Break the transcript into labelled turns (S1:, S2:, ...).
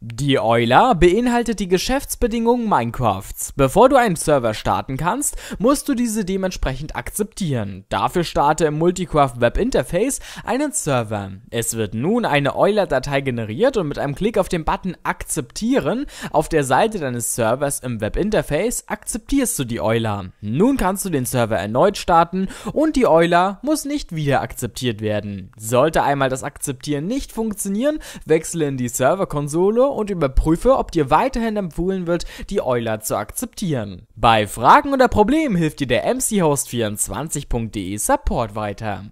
S1: Die Euler beinhaltet die Geschäftsbedingungen Minecrafts. Bevor du einen Server starten kannst, musst du diese dementsprechend akzeptieren. Dafür starte im Multicraft Web Interface einen Server. Es wird nun eine Euler-Datei generiert und mit einem Klick auf den Button Akzeptieren auf der Seite deines Servers im Web Interface akzeptierst du die Euler. Nun kannst du den Server erneut starten und die Euler muss nicht wieder akzeptiert werden. Sollte einmal das Akzeptieren nicht funktionieren, wechsle in die Serverkonsole und überprüfe, ob dir weiterhin empfohlen wird, die Euler zu akzeptieren. Bei Fragen oder Problemen hilft dir der mchost24.de Support weiter.